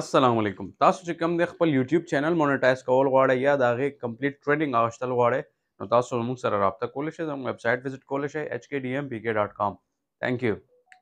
السلام علیکم تاسو چې کوم د خپل یوټیوب چینل مونټایز کول غواړئ یا د هغه کمپلیټ ټریننګ اغشتل غواړئ نو تاسو موږ سره رابطه کول شئ زموږ ویب سټ وزټ کول شئ hkdmpk.com ثانک یو